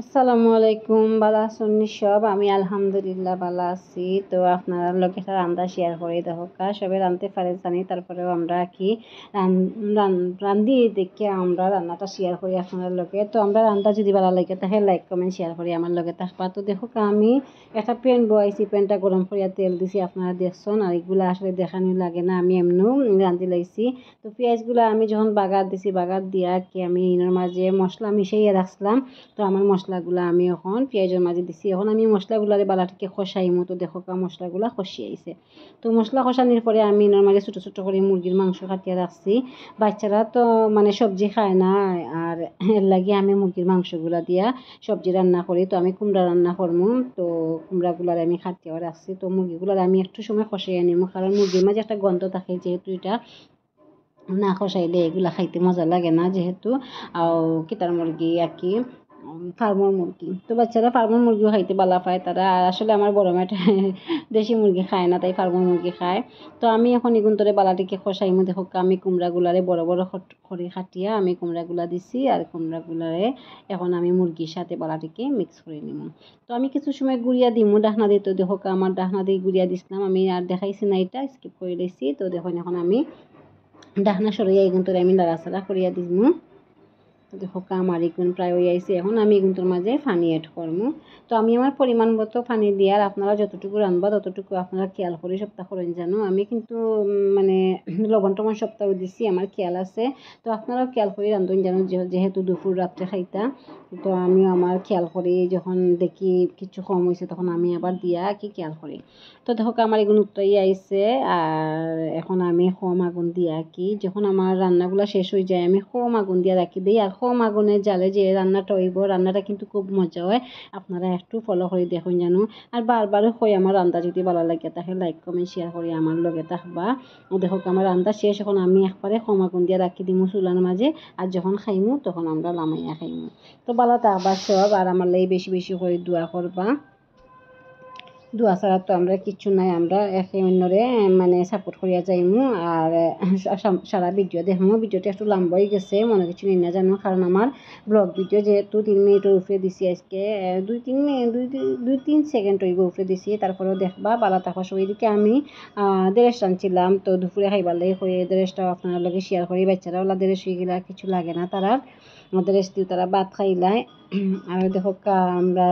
আসসালামু আলাইকুম বালা আসুন সব আমি আলহামদুলিল্লাহ বালা আছি তো আপনারা লোকের রান্না শেয়ার করে দেখো কা সবে রাঁধতে পারে জানি তারপরেও আমরা কি রান্ধি দেখে আমরা রান্নাটা শেয়ার করি আপনার লোকে তো আমরা রান্না যদি ভালো লাগে তাহলে লাইক কমেন্ট শেয়ার করি আমার লোকে থাকবা তো দেখো আমি একটা প্যান্ট বয়েছি প্যান্টটা গরম করিয়া তেল দিছি আপনারা দেখছেন আর এগুলো আসলে দেখানো লাগে না আমি এমনিও রাঁধি লাইছি তো পেঁয়াজগুলো আমি যখন বাগার দিছি বাগার দিয়া কি আমি এনার মাঝে মশলা মিশাইয়া রাখছিলাম তো আমার মশলা মশলাগুলো আমি এখন পেঁয়াজের মাঝে দিছি এখন আমি বালা বালাটিকে খসাই মতো দেখো কা মশলাগুলা খসি আইছে তো মশলা খসানির পরে আমি এনার ছোট ছোটো ছোটো করে মুরগির মাংস কাটিয়ে রাখছি বাচ্চারা তো মানে সবজি খায় না আর এর লাগে আমি মুরগির মাংসগুলা দিয়া সবজি রান্না করি তো আমি কুমড়া রান্না করবো তো কুমড়াগুলার আমি খাটিয়ে রাখছি তো মুরগিগুলার আমি একটু সময় খসাইয়া নিব কারণ মুরগির মাঝে একটা গন্ধ থাকে যেহেতু এটা না খসাইলে এগুলা খাইতে মজা লাগে না যেহেতু আর কেতার মুরগি আর কি ফার্মার মুরগি তো বাচ্চারা ফার্মার মুরগিও খাইতে বালা পায় তারা আর আসলে আমার বড় মেয়েটা দেশি মুরগি খায় না তাই ফার্মার মুরগি খায় তো আমি এখন এগুন তোরে বালাটিকে খসাই মধ্যে হোক আমি কুমড়াগুলারে বড় বড় খড়ি খাটিয়া আমি কুমড়াগুলা দিছি আর কুমড়াগুলারে এখন আমি মুরগির সাথে বালাটিকে মিক্স করে নিব তো আমি কিছু সময় গুড়িয়া দিমু ডাহনা দিয়ে তো দেখো আমার ডাহনা দিয়ে গুড়িয়া দিছিলাম আমি আর দেখাইছি না এটা স্কিপ করে দিয়েছি তো দেখুন এখন আমি ডাহনা সরাইয়া এগুন তোরে আমি নাড়াচাড়া করিয়া দিমু সকাম আমার ইগুন প্রায় হয়ে আইসি এখন আমি এগুলোর মাঝে ফানি এড করবো তো আমি আমার পরিমাণ মতো ফানি দিয়ে আর আপনারা যতটুকু রানবা ততটুকু আপনারা খেয়াল করে সপ্তাহ করেন জানো আমি কিন্তু মানে লবণ টবণ সপ্তাহ দিছি আমার খেয়াল আছে তো আপনারাও খেয়াল করে রান্ধুন যেন যেহেতু দুপুর রাত্রে খাইতা তো আমি আমার খেয়াল করি যখন দেখি কিছু কম হয়েছে তখন আমি আবার দিয়া কি খেয়াল করি তো দেখো আমার এগুলো উত্তরই আইসে আর এখন আমি কম আগুন দিয়া কি যখন আমার রান্নাগুলো শেষ হয়ে যায় আমি কম আগুন দিয়া রাখি দিই আর কম আগুনে জালে যে রান্নাটা হইব রান্নাটা কিন্তু খুব মজা হয় আপনারা একটু ফলো করে দেখুন জানো আর বারবারও হয় আমার রান্না যদি ভালো লাগে তাহলে লাইক কমেন্ট শেয়ার করি আমার লগে থাকবা দেখক আমার রান্না শেষ এখন আমি একবারে কম আগুন দিয়ে রাখি দিমু চুলার মাঝে আর যখন খাইমু তখন আমরা লামাইয়া খাইমু তো ভালো থাকবা সব আর আমার লাগে বেশি বেশি করে দোয়া করবা দুয়া ছাড়া তো আমরা কিচ্ছু নাই আমরা একে অন্যরে মানে সাপোর্ট করিয়া যাইমু আর সারা ভিডিও দেখমু ভিডিওটা একটু লম্বাই গেছে মনে কিছু নিয়ে না জানো কারণ আমার ব্লগ ভিডিও যেহেতু তিন মিনিটের উপরে দিছি আজকে দুই তিন দুই দুই তিন সেকেন্ড ওইব উপরে দিছি তারপরেও দেখবা বালা থাকা ওইদিকে আমি ড্রেস টানছিলাম তো দুপুরে খাইবার লাগে করে দেড়েসটাও আপনার লগে শেয়ার করি বাচ্চারা ওলা ড্রেস হয়ে গেলে কিছু লাগে না তারা ড্রেস দিয়ে তারা বাদ খাইলায় আর দেখো আমরা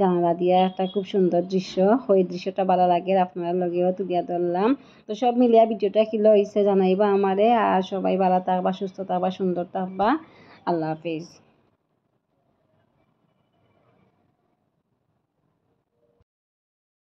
জানালা দিয়া একটা খুব সুন্দর সুন্দর দৃশ্য ওই দৃশ্যটা ভালো লাগে আপনার লগেও তুলিয়া ধরলাম তো সব মিলিয়া ভিডিওটা কিলো হয়েছে জানাইবা আমারে আর সবাই ভালো থাকবা সুস্থ থাকবা সুন্দর থাকবা আল্লাহ হাফিজ